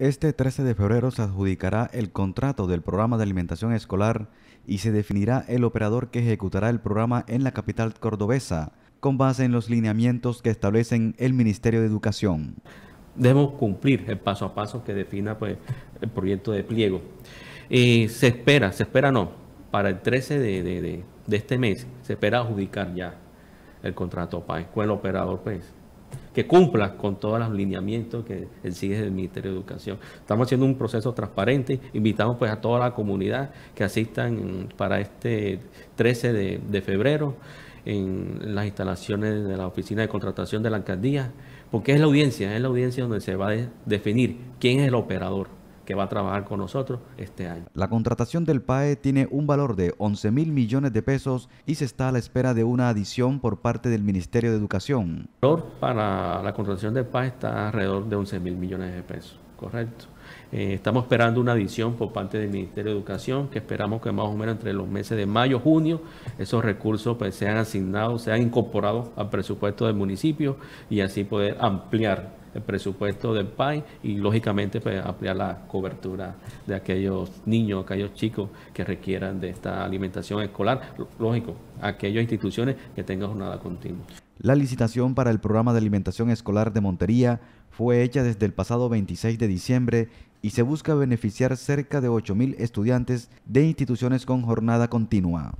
Este 13 de febrero se adjudicará el contrato del programa de alimentación escolar y se definirá el operador que ejecutará el programa en la capital cordobesa, con base en los lineamientos que establecen el Ministerio de Educación. Debemos cumplir el paso a paso que defina pues, el proyecto de pliego. Y eh, se espera, se espera no, para el 13 de, este mes se espera adjudicar ya el contrato para pues, el operador pues, que cumpla con todos los lineamientos que exige el Ministerio de Educación. Estamos haciendo un proceso transparente, invitamos pues a toda la comunidad que asistan para este 13 de, de febrero en las instalaciones de la oficina de contratación de la alcaldía, porque es la audiencia, es la audiencia donde se va a definir quién es el operador que va a trabajar con nosotros este año. La contratación del PAE tiene un valor de 11 mil millones de pesos y se está a la espera de una adición por parte del Ministerio de Educación. El valor para la contratación del PAE está alrededor de 11 mil millones de pesos, correcto. Eh, estamos esperando una adición por parte del Ministerio de Educación, que esperamos que más o menos entre los meses de mayo, junio, esos recursos pues, sean asignados, sean incorporados al presupuesto del municipio y así poder ampliar el presupuesto del PAI y lógicamente pues, ampliar la cobertura de aquellos niños, aquellos chicos que requieran de esta alimentación escolar, lógico, aquellas instituciones que tengan jornada continua. La licitación para el programa de alimentación escolar de Montería fue hecha desde el pasado 26 de diciembre y se busca beneficiar cerca de 8.000 estudiantes de instituciones con jornada continua.